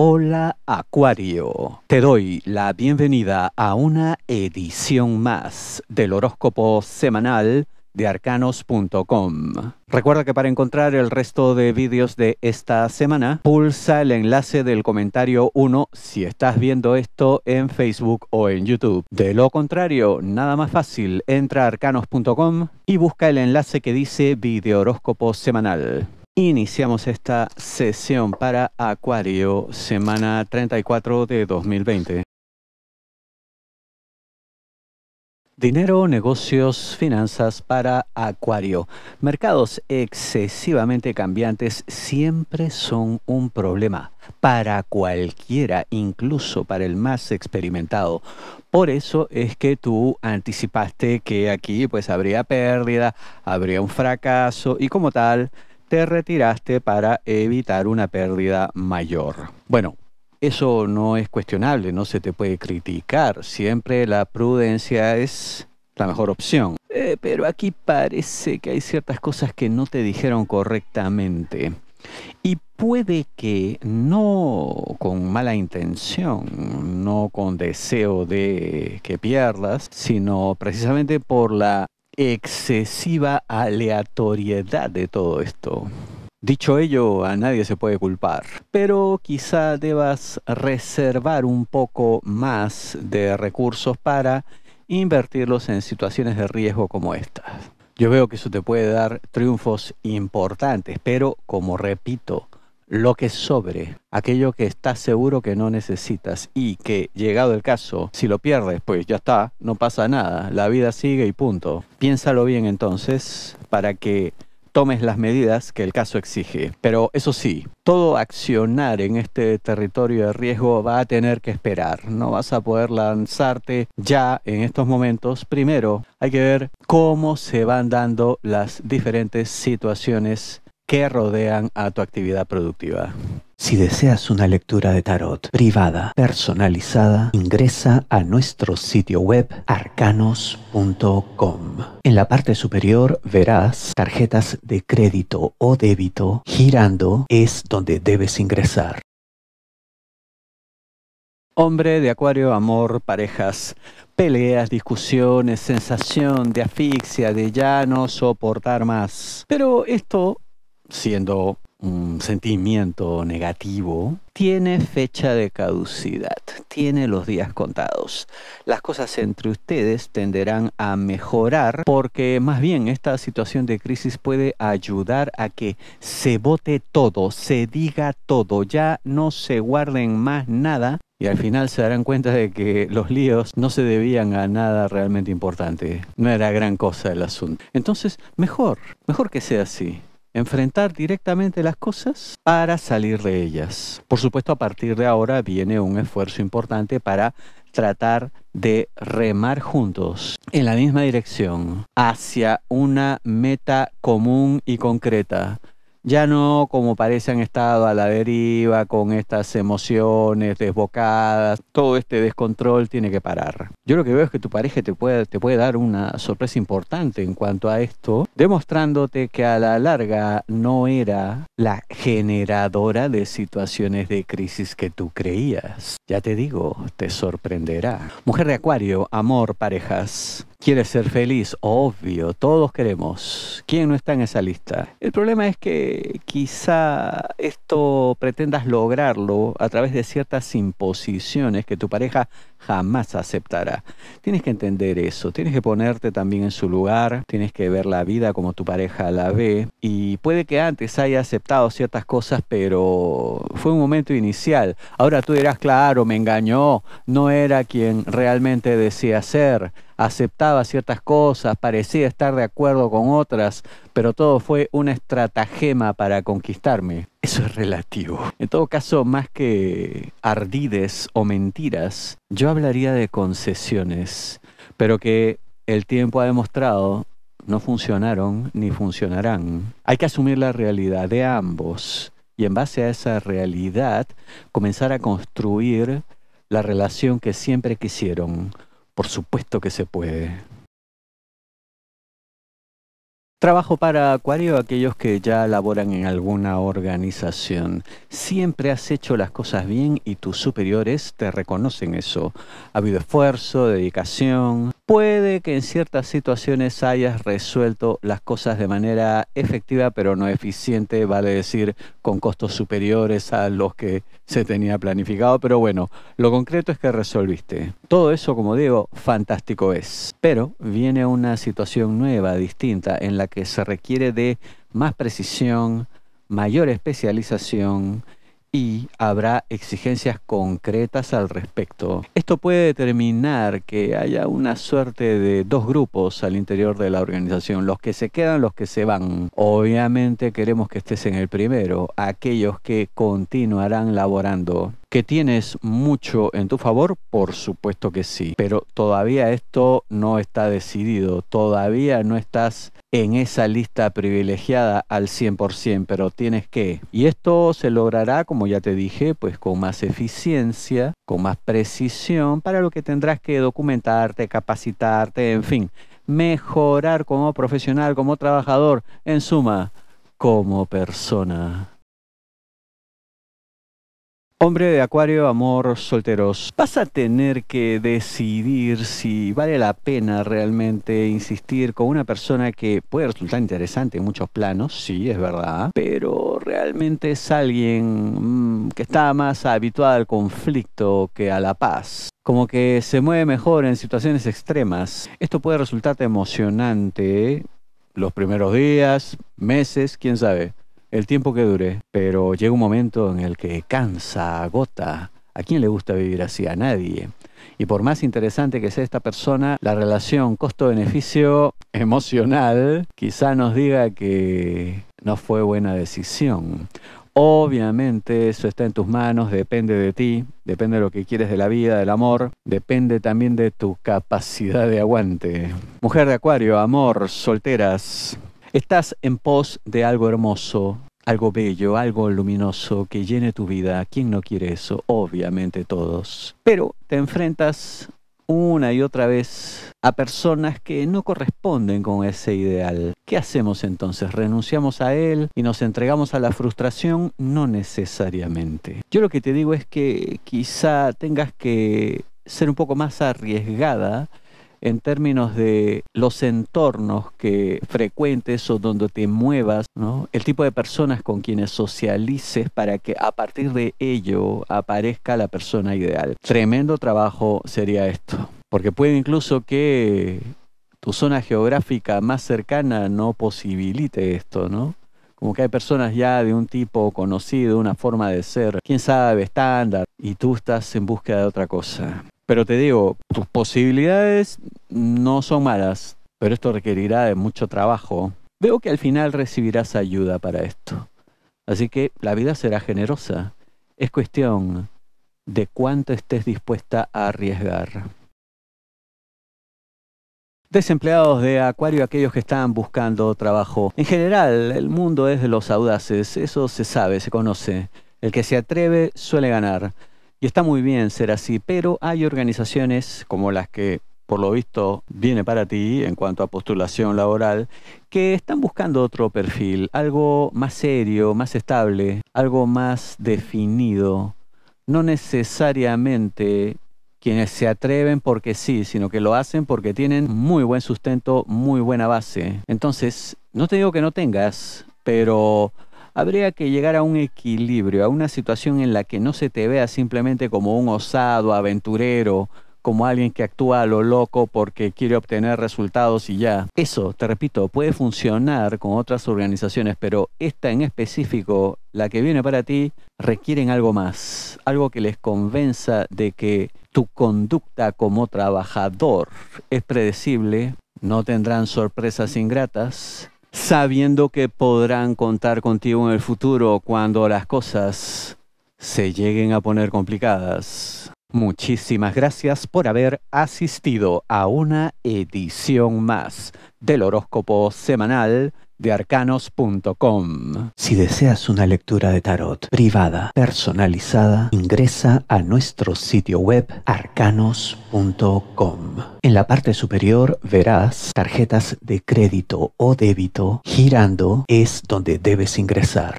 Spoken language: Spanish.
Hola Acuario, te doy la bienvenida a una edición más del horóscopo semanal de arcanos.com. Recuerda que para encontrar el resto de vídeos de esta semana, pulsa el enlace del comentario 1 si estás viendo esto en Facebook o en YouTube. De lo contrario, nada más fácil, entra a arcanos.com y busca el enlace que dice video horóscopo semanal. Iniciamos esta sesión para Acuario, semana 34 de 2020. Dinero, negocios, finanzas para Acuario. Mercados excesivamente cambiantes siempre son un problema para cualquiera, incluso para el más experimentado. Por eso es que tú anticipaste que aquí pues habría pérdida, habría un fracaso y como tal te retiraste para evitar una pérdida mayor. Bueno, eso no es cuestionable, no se te puede criticar. Siempre la prudencia es la mejor opción. Eh, pero aquí parece que hay ciertas cosas que no te dijeron correctamente. Y puede que no con mala intención, no con deseo de que pierdas, sino precisamente por la excesiva aleatoriedad de todo esto. Dicho ello, a nadie se puede culpar, pero quizá debas reservar un poco más de recursos para invertirlos en situaciones de riesgo como estas. Yo veo que eso te puede dar triunfos importantes, pero como repito, lo que sobre, aquello que estás seguro que no necesitas y que, llegado el caso, si lo pierdes, pues ya está, no pasa nada, la vida sigue y punto. Piénsalo bien entonces para que tomes las medidas que el caso exige. Pero eso sí, todo accionar en este territorio de riesgo va a tener que esperar. No vas a poder lanzarte ya en estos momentos. Primero, hay que ver cómo se van dando las diferentes situaciones que rodean a tu actividad productiva. Si deseas una lectura de tarot privada, personalizada, ingresa a nuestro sitio web arcanos.com. En la parte superior verás tarjetas de crédito o débito. Girando es donde debes ingresar. Hombre de acuario, amor, parejas, peleas, discusiones, sensación de asfixia, de ya no soportar más. Pero esto siendo un sentimiento negativo, tiene fecha de caducidad, tiene los días contados. Las cosas entre ustedes tenderán a mejorar porque más bien esta situación de crisis puede ayudar a que se vote todo, se diga todo, ya no se guarden más nada. Y al final se darán cuenta de que los líos no se debían a nada realmente importante. No era gran cosa el asunto. Entonces, mejor, mejor que sea así enfrentar directamente las cosas para salir de ellas. Por supuesto, a partir de ahora viene un esfuerzo importante para tratar de remar juntos en la misma dirección hacia una meta común y concreta ya no como parece han estado a la deriva con estas emociones desbocadas, todo este descontrol tiene que parar. Yo lo que veo es que tu pareja te puede, te puede dar una sorpresa importante en cuanto a esto, demostrándote que a la larga no era la generadora de situaciones de crisis que tú creías. Ya te digo, te sorprenderá. Mujer de Acuario, amor, parejas. ¿Quieres ser feliz? Obvio, todos queremos. ¿Quién no está en esa lista? El problema es que quizá esto pretendas lograrlo a través de ciertas imposiciones que tu pareja jamás aceptará. Tienes que entender eso, tienes que ponerte también en su lugar, tienes que ver la vida como tu pareja la ve y puede que antes haya aceptado ciertas cosas, pero fue un momento inicial. Ahora tú dirás, claro, me engañó, no era quien realmente decía ser aceptaba ciertas cosas, parecía estar de acuerdo con otras, pero todo fue un estratagema para conquistarme. Eso es relativo. En todo caso, más que ardides o mentiras, yo hablaría de concesiones, pero que el tiempo ha demostrado no funcionaron ni funcionarán. Hay que asumir la realidad de ambos y en base a esa realidad comenzar a construir la relación que siempre quisieron, por supuesto que se puede. Trabajo para Acuario aquellos que ya laboran en alguna organización. Siempre has hecho las cosas bien y tus superiores te reconocen eso. Ha habido esfuerzo, dedicación, puede que en ciertas situaciones hayas resuelto las cosas de manera efectiva, pero no eficiente, vale decir, con costos superiores a los que se tenía planificado. Pero bueno, lo concreto es que resolviste. Todo eso, como digo, fantástico es. Pero viene una situación nueva, distinta, en la que se requiere de más precisión, mayor especialización, y habrá exigencias concretas al respecto. Esto puede determinar que haya una suerte de dos grupos al interior de la organización, los que se quedan, los que se van. Obviamente queremos que estés en el primero, aquellos que continuarán laborando. ¿Que tienes mucho en tu favor? Por supuesto que sí, pero todavía esto no está decidido, todavía no estás en esa lista privilegiada al 100%, pero tienes que. Y esto se logrará, como ya te dije, pues con más eficiencia, con más precisión, para lo que tendrás que documentarte, capacitarte, en fin, mejorar como profesional, como trabajador, en suma, como persona. Hombre de Acuario, amor solteros, vas a tener que decidir si vale la pena realmente insistir con una persona que puede resultar interesante en muchos planos, sí, es verdad, pero realmente es alguien mm, que está más habituado al conflicto que a la paz como que se mueve mejor en situaciones extremas. Esto puede resultarte emocionante los primeros días, meses, quién sabe el tiempo que dure, pero llega un momento en el que cansa, agota. ¿A quién le gusta vivir así? A nadie. Y por más interesante que sea esta persona, la relación costo-beneficio emocional quizá nos diga que no fue buena decisión. Obviamente eso está en tus manos, depende de ti, depende de lo que quieres de la vida, del amor, depende también de tu capacidad de aguante. Mujer de Acuario, amor, solteras. Estás en pos de algo hermoso, algo bello, algo luminoso que llene tu vida. ¿Quién no quiere eso? Obviamente todos. Pero te enfrentas una y otra vez a personas que no corresponden con ese ideal. ¿Qué hacemos entonces? ¿Renunciamos a él y nos entregamos a la frustración? No necesariamente. Yo lo que te digo es que quizá tengas que ser un poco más arriesgada en términos de los entornos que frecuentes o donde te muevas, el tipo de personas con quienes socialices para que a partir de ello aparezca la persona ideal. Tremendo trabajo sería esto, porque puede incluso que tu zona geográfica más cercana no posibilite esto, ¿no? como que hay personas ya de un tipo conocido, una forma de ser, quién sabe, estándar, y tú estás en búsqueda de otra cosa. Pero te digo, tus posibilidades no son malas, pero esto requerirá de mucho trabajo. Veo que al final recibirás ayuda para esto. Así que la vida será generosa. Es cuestión de cuánto estés dispuesta a arriesgar. Desempleados de Acuario, aquellos que están buscando trabajo. En general, el mundo es de los audaces, eso se sabe, se conoce. El que se atreve suele ganar. Y está muy bien ser así, pero hay organizaciones como las que por lo visto viene para ti en cuanto a postulación laboral, que están buscando otro perfil, algo más serio, más estable, algo más definido. No necesariamente quienes se atreven porque sí, sino que lo hacen porque tienen muy buen sustento, muy buena base. Entonces, no te digo que no tengas, pero habría que llegar a un equilibrio, a una situación en la que no se te vea simplemente como un osado, aventurero, como alguien que actúa a lo loco porque quiere obtener resultados y ya. Eso, te repito, puede funcionar con otras organizaciones, pero esta en específico, la que viene para ti, requieren algo más, algo que les convenza de que tu conducta como trabajador es predecible, no tendrán sorpresas ingratas, sabiendo que podrán contar contigo en el futuro cuando las cosas se lleguen a poner complicadas. Muchísimas gracias por haber asistido a una edición más del horóscopo semanal de arcanos.com. Si deseas una lectura de tarot privada, personalizada, ingresa a nuestro sitio web arcanos.com. En la parte superior verás tarjetas de crédito o débito girando es donde debes ingresar.